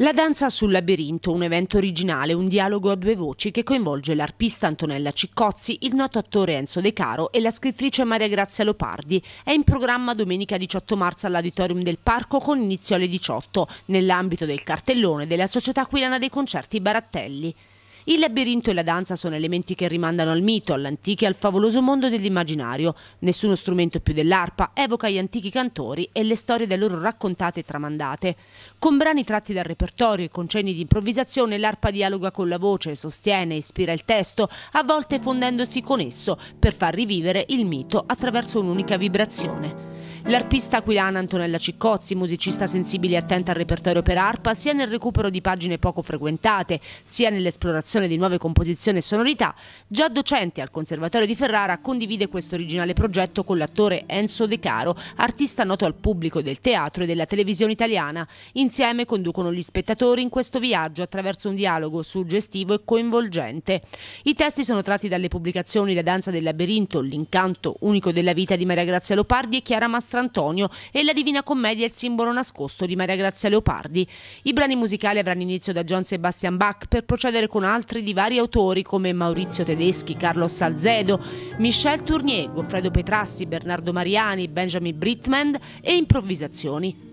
La danza sul labirinto, un evento originale, un dialogo a due voci che coinvolge l'arpista Antonella Ciccozzi, il noto attore Enzo De Caro e la scrittrice Maria Grazia Lopardi, è in programma domenica 18 marzo all'Auditorium del Parco con inizio alle 18, nell'ambito del cartellone della Società Aquilana dei Concerti Barattelli. Il labirinto e la danza sono elementi che rimandano al mito, all'antico e al favoloso mondo dell'immaginario. Nessuno strumento più dell'arpa evoca gli antichi cantori e le storie da loro raccontate e tramandate. Con brani tratti dal repertorio e con cenni di improvvisazione, l'arpa dialoga con la voce, sostiene, e ispira il testo, a volte fondendosi con esso per far rivivere il mito attraverso un'unica vibrazione. L'arpista aquilana Antonella Ciccozzi, musicista sensibile e attenta al repertorio per arpa, sia nel recupero di pagine poco frequentate, sia nell'esplorazione di nuove composizioni e sonorità, già docente al Conservatorio di Ferrara, condivide questo originale progetto con l'attore Enzo De Caro, artista noto al pubblico del teatro e della televisione italiana. Insieme conducono gli spettatori in questo viaggio attraverso un dialogo suggestivo e coinvolgente. I testi sono tratti dalle pubblicazioni La danza del labirinto, L'incanto unico della vita di Maria Grazia Lopardi e Chiara Mastra Sant'Antonio e la Divina Commedia è il simbolo nascosto di Maria Grazia Leopardi. I brani musicali avranno inizio da John Sebastian Bach per procedere con altri di vari autori come Maurizio Tedeschi, Carlos Salzedo, Michel Tournier, Goffredo Petrassi, Bernardo Mariani, Benjamin Brittman e improvvisazioni.